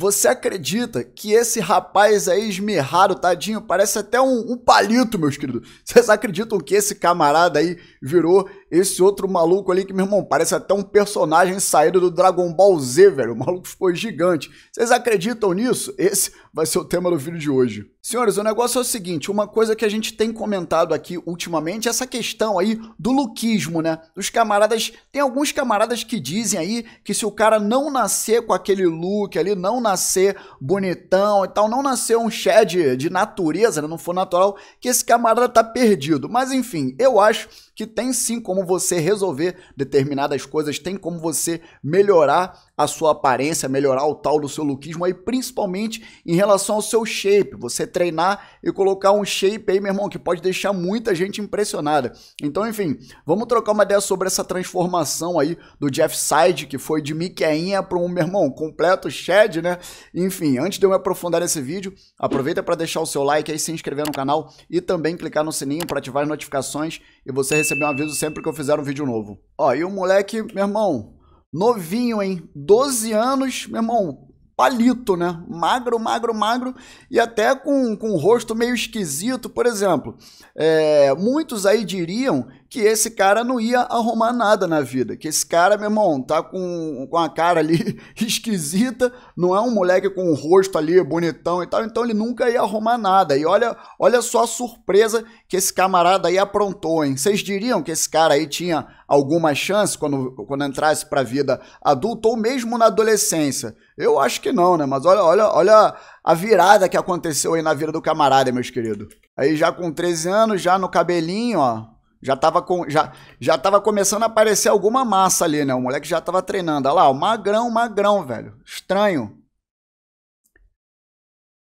Você acredita que esse rapaz aí esmirrado, tadinho, parece até um, um, palito, meus queridos. Vocês acreditam que esse camarada aí virou esse outro maluco ali que, meu irmão, parece até um personagem saído do Dragon Ball Z, velho. O maluco ficou gigante. Vocês acreditam nisso? Esse vai ser o tema do vídeo de hoje. Senhores, o negócio é o seguinte, uma coisa que a gente tem comentado aqui ultimamente é essa questão aí do luquismo, né? Dos camaradas, tem alguns camaradas que dizem aí que se o cara não nascer com aquele look ali, não nascer bonitão e tal, não nascer um Shed de natureza, né? não for natural, que esse camarada tá perdido. Mas enfim, eu acho que tem sim como você resolver determinadas coisas, tem como você melhorar a sua aparência, melhorar o tal do seu lookismo aí, principalmente em relação ao seu shape. Você treinar e colocar um shape aí, meu irmão, que pode deixar muita gente impressionada. Então, enfim, vamos trocar uma ideia sobre essa transformação aí do Jeff Side, que foi de Miqueinha para um, meu irmão, completo shed, né? Enfim, antes de eu me aprofundar nesse vídeo, aproveita para deixar o seu like aí, se inscrever no canal e também clicar no sininho para ativar as notificações e você receber um aviso sempre que eu fizer um vídeo novo. Ó, e o moleque, meu irmão, novinho, hein? 12 anos, meu irmão, palito, né? Magro, magro, magro e até com, com um rosto meio esquisito, por exemplo. É, muitos aí diriam que esse cara não ia arrumar nada na vida. Que esse cara, meu irmão, tá com, com a cara ali esquisita, não é um moleque com o um rosto ali bonitão e tal, então ele nunca ia arrumar nada. E olha, olha só a surpresa que esse camarada aí aprontou, hein? Vocês diriam que esse cara aí tinha alguma chance quando, quando entrasse para a vida adulta ou mesmo na adolescência? Eu acho que não, né? Mas olha, olha, olha a virada que aconteceu aí na vida do camarada, meus queridos. Aí já com 13 anos, já no cabelinho, ó já tava, com, já, já tava começando a aparecer alguma massa ali, né? O moleque já tava treinando. Olha lá, o magrão, magrão, velho. Estranho.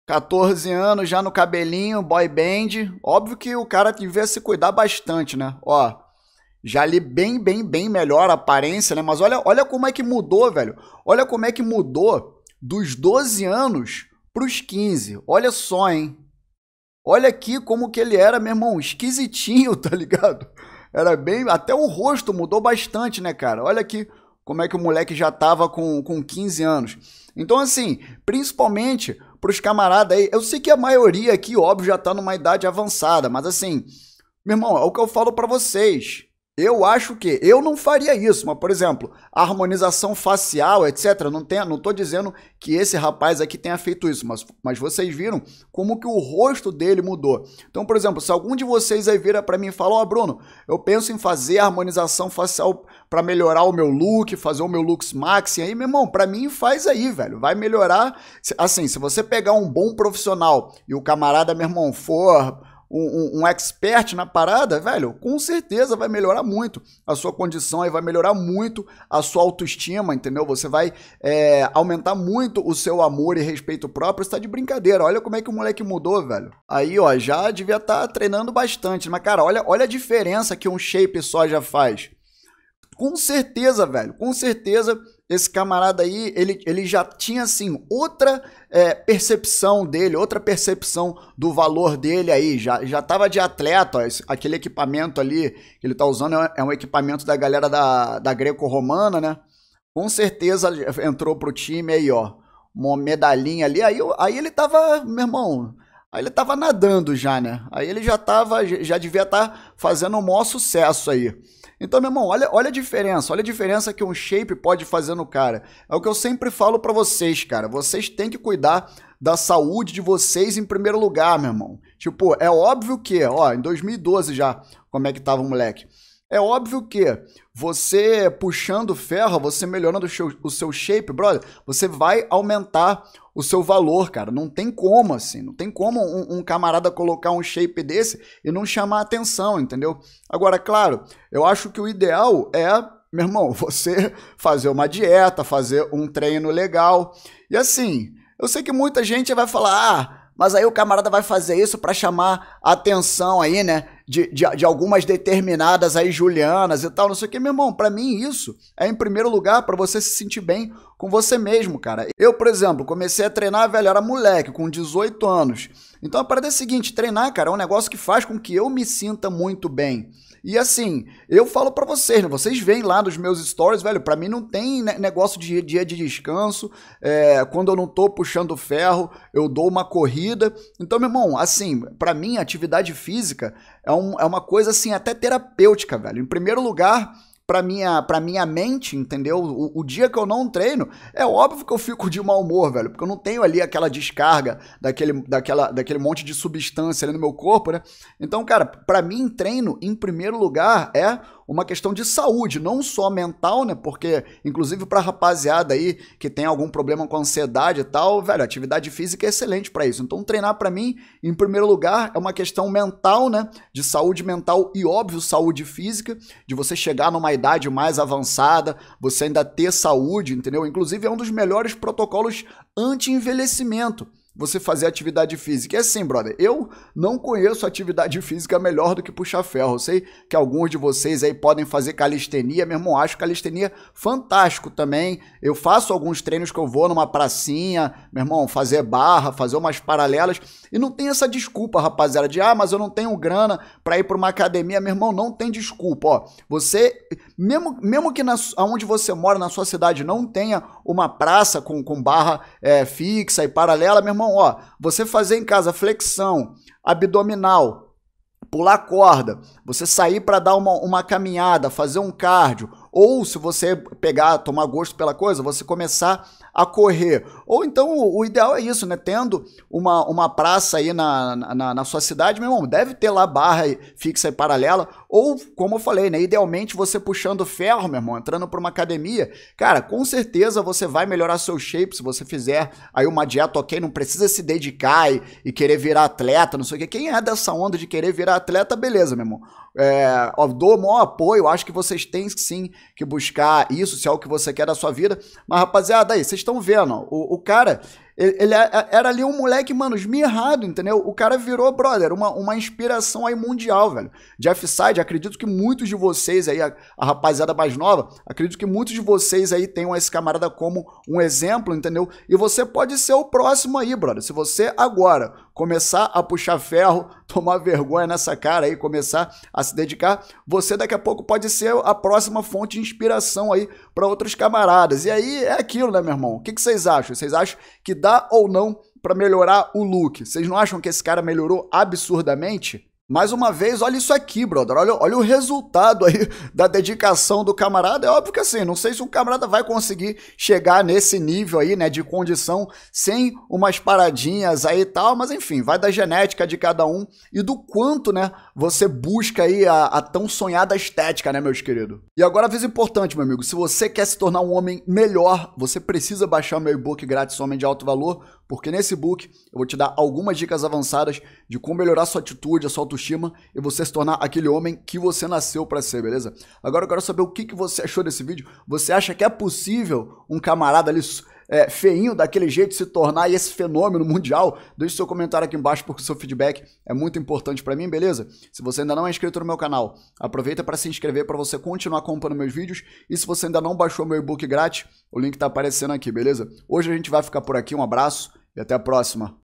14 anos, já no cabelinho, boy band. Óbvio que o cara devia se cuidar bastante, né? Ó, já ali bem, bem, bem melhor a aparência, né? Mas olha, olha como é que mudou, velho. Olha como é que mudou dos 12 anos pros 15. Olha só, hein? Olha aqui como que ele era, meu irmão, esquisitinho, tá ligado? Era bem. Até o rosto mudou bastante, né, cara? Olha aqui como é que o moleque já tava com, com 15 anos. Então, assim, principalmente pros camaradas aí. Eu sei que a maioria aqui, óbvio, já tá numa idade avançada, mas assim, meu irmão, é o que eu falo para vocês. Eu acho que eu não faria isso, mas, por exemplo, harmonização facial, etc. Não tem, não estou dizendo que esse rapaz aqui tenha feito isso, mas, mas vocês viram como que o rosto dele mudou. Então, por exemplo, se algum de vocês aí vira para mim e fala: Ó, oh, Bruno, eu penso em fazer harmonização facial para melhorar o meu look, fazer o meu looks maxi aí, meu irmão, para mim faz aí, velho. Vai melhorar. Assim, se você pegar um bom profissional e o camarada, meu irmão, for um, um, um, expert na parada, velho, com certeza vai melhorar muito a sua condição e vai melhorar muito a sua autoestima, entendeu? Você vai é, aumentar muito o seu amor e respeito próprio. Você tá de brincadeira. Olha como é que o moleque mudou, velho. Aí, ó, já devia estar tá treinando bastante. Mas, cara, olha, olha a diferença que um shape só já faz. Com certeza, velho. Com certeza esse camarada aí, ele, ele já tinha, assim, outra é, percepção dele, outra percepção do valor dele aí. Já, já tava de atleta, ó, esse, aquele equipamento ali que ele tá usando é, é um equipamento da galera da, da greco-romana, né? Com certeza entrou pro time aí, ó. Uma medalhinha ali. Aí, aí ele tava, meu irmão, Aí ele tava nadando já, né? Aí ele já tava, já devia estar tá fazendo um maior sucesso aí. Então, meu irmão, olha, olha a diferença, olha a diferença que um shape pode fazer no cara. É o que eu sempre falo para vocês, cara. Vocês têm que cuidar da saúde de vocês em primeiro lugar, meu irmão. Tipo, é óbvio que, ó, em 2012 já, como é que tava o moleque. É óbvio que você puxando ferro, você melhorando o seu, o seu shape, brother, você vai aumentar o seu valor, cara. Não tem como, assim. Não tem como um, um, camarada colocar um shape desse e não chamar atenção, entendeu? Agora, claro, eu acho que o ideal é, meu irmão, você fazer uma dieta, fazer um treino legal. E assim, eu sei que muita gente vai falar, ah, mas aí o camarada vai fazer isso para chamar atenção aí, né? de, de, de, algumas determinadas aí julianas e tal, não sei o que, meu irmão, para mim isso é em primeiro lugar para você se sentir bem com você mesmo, cara. Eu, por exemplo, comecei a treinar, velho, era moleque, com 18 anos. Então a parada é a seguinte, treinar, cara, é um negócio que faz com que eu me sinta muito bem. E assim, eu falo para vocês, né? Vocês veem lá nos meus stories, velho, para mim não tem negócio de dia de descanso. É, quando eu não tô puxando ferro, eu dou uma corrida. Então, meu irmão, assim, para mim, atividade física é, um, é uma coisa, assim, até terapêutica, velho. Em primeiro lugar, pra minha, pra minha mente, entendeu? O, o, dia que eu não treino, é óbvio que eu fico de mau humor, velho, porque eu não tenho ali aquela descarga daquele, daquela, daquele monte de substância ali no meu corpo, né? Então, cara, pra mim, treino, em primeiro lugar, é uma questão de saúde, não só mental, né? Porque, inclusive, para rapaziada aí que tem algum problema com ansiedade e tal, velho, atividade física é excelente para isso. Então, treinar para mim, em primeiro lugar, é uma questão mental, né? De saúde mental e, óbvio, saúde física, de você chegar numa idade mais avançada, você ainda ter saúde, entendeu? Inclusive, é um dos melhores protocolos anti-envelhecimento você fazer atividade física. É assim, brother, eu não conheço atividade física melhor do que puxar ferro. Eu sei que alguns de vocês aí podem fazer calistenia, meu irmão. acho calistenia fantástico também. Eu faço alguns treinos que eu vou numa pracinha, meu irmão, fazer barra, fazer umas paralelas. E não tem essa desculpa, rapaziada, de ah, mas eu não tenho grana para ir para uma academia. Meu irmão, não tem desculpa, ó. Você mesmo, mesmo que na, onde você mora, na sua cidade, não tenha uma praça com, com barra é, fixa e paralela, meu irmão, ó, você fazer em casa flexão, abdominal, pular corda, você sair para dar uma, uma caminhada, fazer um cardio, ou se você pegar, tomar gosto pela coisa, você começar a correr. Ou então o, ideal é isso, né? Tendo uma, uma praça aí na, na, na sua cidade, meu irmão, deve ter lá barra fixa e paralela. Ou, como eu falei, né? Idealmente você puxando ferro, meu irmão, entrando para uma academia. Cara, com certeza você vai melhorar seu shape se você fizer aí uma dieta ok. Não precisa se dedicar e, e querer virar atleta, não sei o que Quem é dessa onda de querer virar atleta, beleza, meu irmão. É, ó, dou o maior apoio, acho que vocês têm sim que buscar isso, se é o que você quer da sua vida. Mas, rapaziada, aí, vocês estão vendo. O, o cara, ele, ele, é, é, era ali um moleque, mano, esmirrado, entendeu? O cara virou, brother, uma, uma inspiração aí mundial, velho. Jeff Side, acredito que muitos de vocês aí, a, a rapaziada mais nova, acredito que muitos de vocês aí tenham esse camarada como um exemplo, entendeu? E você pode ser o próximo aí, brother. Se você agora começar a puxar ferro, tomar vergonha nessa cara aí, começar a se dedicar, você daqui a pouco pode ser a próxima fonte de inspiração aí para outros camaradas. E aí é aquilo, né, meu irmão? O que, que vocês acham? Vocês acham que dá ou não para melhorar o look? Vocês não acham que esse cara melhorou absurdamente? Mais uma vez, olha isso aqui, brother. Olha, olha o resultado aí da dedicação do camarada. É óbvio que assim, não sei se um camarada vai conseguir chegar nesse nível aí, né, de condição sem umas paradinhas aí e tal, mas enfim, vai da genética de cada um e do quanto, né, você busca aí a, a tão sonhada estética, né, meus queridos? E agora, aviso importante, meu amigo: se você quer se tornar um homem melhor, você precisa baixar o meu e-book grátis Homem de Alto Valor porque nesse book eu vou te dar algumas dicas avançadas de como melhorar sua atitude, a sua autoestima e você se tornar aquele homem que você nasceu para ser, beleza? Agora eu quero saber o que, que você achou desse vídeo. Você acha que é possível um camarada ali é, feinho daquele jeito se tornar esse fenômeno mundial, deixe seu comentário aqui embaixo porque o seu feedback é muito importante para mim, beleza? Se você ainda não é inscrito no meu canal, aproveita para se inscrever para você continuar acompanhando meus vídeos e se você ainda não baixou meu e-book grátis, o link está aparecendo aqui, beleza? Hoje a gente vai ficar por aqui, um abraço e até a próxima.